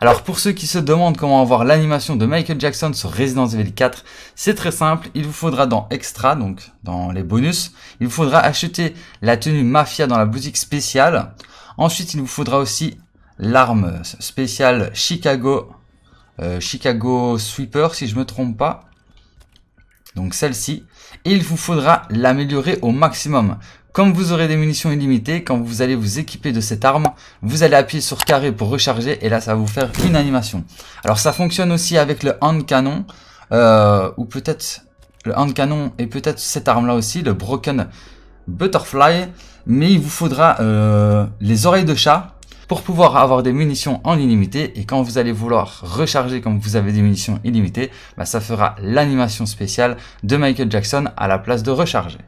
Alors pour ceux qui se demandent comment avoir l'animation de Michael Jackson sur Resident Evil 4, c'est très simple, il vous faudra dans Extra, donc dans les bonus, il vous faudra acheter la tenue Mafia dans la boutique spéciale. Ensuite, il vous faudra aussi l'arme spéciale Chicago, euh, Chicago Sweeper si je me trompe pas. Donc celle-ci. Et il vous faudra l'améliorer au maximum. Comme vous aurez des munitions illimitées, quand vous allez vous équiper de cette arme, vous allez appuyer sur carré pour recharger et là ça va vous faire une animation. Alors ça fonctionne aussi avec le hand canon, euh, ou peut-être le hand canon et peut-être cette arme là aussi, le broken butterfly. Mais il vous faudra euh, les oreilles de chat pour pouvoir avoir des munitions en illimité et quand vous allez vouloir recharger comme vous avez des munitions illimitées, bah, ça fera l'animation spéciale de Michael Jackson à la place de recharger.